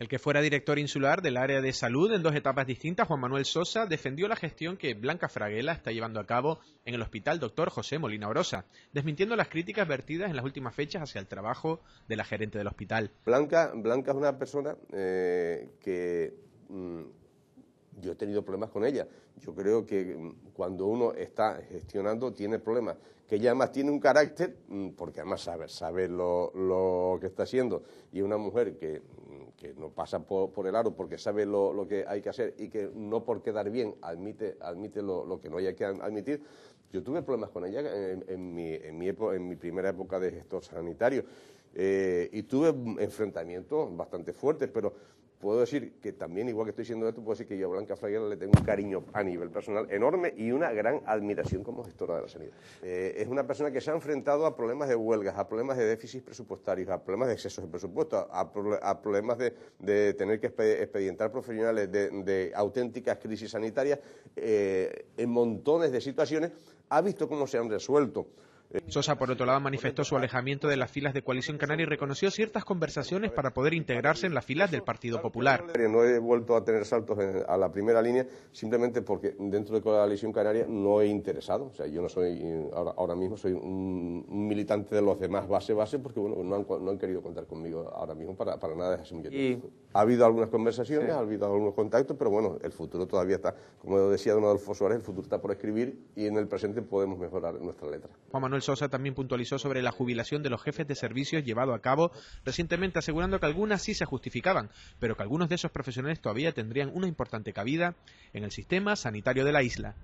El que fuera director insular del área de salud en dos etapas distintas, Juan Manuel Sosa, defendió la gestión que Blanca Fraguela está llevando a cabo en el hospital Dr. José Molina Orosa, desmintiendo las críticas vertidas en las últimas fechas hacia el trabajo de la gerente del hospital. Blanca, es una persona eh, que mm, yo he tenido problemas con ella. Yo creo que mm, cuando uno está gestionando tiene problemas. Que ella además tiene un carácter, mm, porque además sabe, lo, lo que está haciendo. Y una mujer que que no pasa por, el aro porque sabe lo, que hay que hacer y que no por quedar bien admite, lo, que no hay que admitir. Yo tuve problemas con ella mi, en mi primera época de gestor sanitario. Eh, y tuve enfrentamientos bastante fuertes, pero puedo decir que también, igual que estoy diciendo esto, puedo decir que yo a Blanca Fraguera le tengo un cariño a nivel personal enorme y una gran admiración como gestora de la sanidad. Eh, es una persona que se ha enfrentado a problemas de huelgas, a problemas de déficit presupuestarios, a problemas de excesos de presupuesto, a, problemas de, tener que expedientar profesionales, de, auténticas crisis sanitarias, eh, en montones de situaciones, ha visto cómo se han resuelto. Sosa, por otro lado, manifestó su alejamiento de las filas de Coalición Canaria y reconoció ciertas conversaciones para poder integrarse en las filas del Partido Popular. No he vuelto a tener saltos a la primera línea simplemente porque dentro de Coalición Canaria no he interesado. O sea, yo no soy, ahora, mismo soy un, militante de los demás base-base porque, bueno, no han, no han, querido contar conmigo ahora mismo para, nada de esa ha habido algunas conversaciones, ha habido algunos contactos, pero bueno, el futuro todavía está, como decía don Adolfo Suárez, el futuro está por escribir y en el presente podemos mejorar nuestra letra. Juan Manuel Sosa también puntualizó sobre la jubilación de los jefes de servicios llevado a cabo recientemente, asegurando que algunas sí se justificaban, pero que algunos de esos profesionales todavía tendrían una importante cabida en el sistema sanitario de la isla.